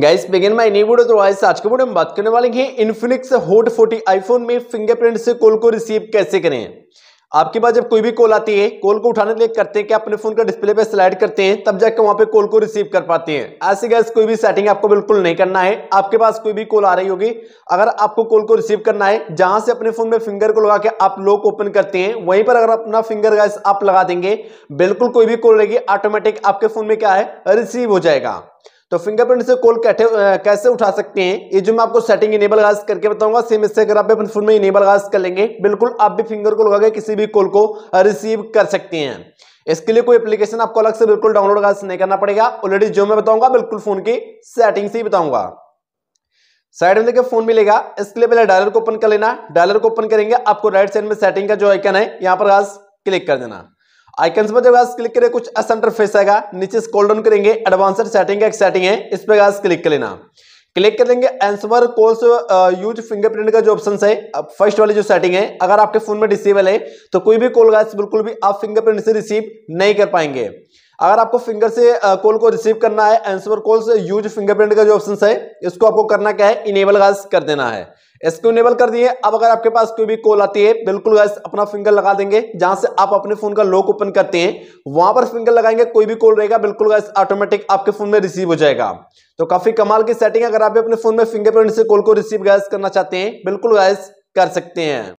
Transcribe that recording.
guys begin my new video तो आज आज के वीडियो में बात करने वाले हैं इन्फिनिक्स होट फोर्टी आईफोन में फिंगरप्रिंट से कॉल को रिसीव कैसे करें आपके पास जब कोई भी कॉल आती है कॉल को उठाने के लिए करते हैं कि अपने फोन का डिस्प्ले पे स्लाइड करते हैं तब जाकर वहां पे कॉल को रिसीव कर पाते हैं ऐसे गैस कोई भी सेटिंग आपको बिल्कुल नहीं करना है आपके पास कोई भी कॉल आ रही होगी अगर आपको कॉल को रिसीव करना है जहां से अपने फोन में फिंगर को लगा के आप लोग ओपन करते हैं वहीं पर अगर अपना फिंगर गैस आप लगा देंगे बिल्कुल कोई भी कॉल रहेगी ऑटोमेटिक आपके फोन में क्या है रिसीव हो जाएगा तो फिंगरप्रिंट से कॉल कैसे उठा सकते हैं ये जो मैं आपको सेटिंग इनेबल गाज करके बताऊंगा सेम इससे अगर आप अपने फोन में इनेबल गाज कर लेंगे बिल्कुल आप भी फिंगर को लगा किसी भी कॉल को रिसीव कर सकते हैं इसके लिए कोई एप्लीकेशन आपको अलग से बिल्कुल डाउनलोड गाज नहीं करना पड़ेगा ऑलरेडी जो मैं बताऊंगा बिल्कुल फोन की सेटिंग से ही बताऊंगा साइड में देखिए फोन मिलेगा इसके लिए पहले डायलर को ओपन कर लेना डायलर को ओपन करेंगे आपको राइट साइड में सेटिंग का जो आइकन है यहां पर गाज क्लिक कर देना आइकन पर जब क्लिक करें कुछ ऐसा इंटरफेस आएगा नीचे स्कॉल डाउन करेंगे एडवांसर सेटिंग का एक सेटिंग है इस पर क्लिक कर लेना क्लिक कर लेंगे एंसवर कोल्स यूज फिंगरप्रिंट का जो ऑप्शन है फर्स्ट वाली जो सेटिंग है अगर आपके फोन में डिसेबल है तो कोई भी कॉल गाइस बिल्कुल भी आप फिंगरप्रिंट से रिसीव नहीं कर पाएंगे अगर आपको फिंगर से कॉल को रिसीव करना है एंसर कॉल से यूज फिंगरप्रिंट का जो ऑप्शन है इसको आपको करना क्या है इनेबल गैस कर देना है इसको इनेबल कर दिए अब अगर आपके पास कोई भी कॉल आती है बिल्कुल गैस अपना फिंगर लगा देंगे जहां से आप अपने फोन का लॉक ओपन करते हैं वहां पर फिंगर लगाएंगे कोई भी कॉल रहेगा बिल्कुल गैस ऑटोमेटिक आपके फोन में रिसीव हो जाएगा तो काफी कमाल की सेटिंग अगर आप अपने फोन में फिंगरप्रिंट से कॉल को रिसीव गैस करना चाहते हैं बिल्कुल गैस कर सकते हैं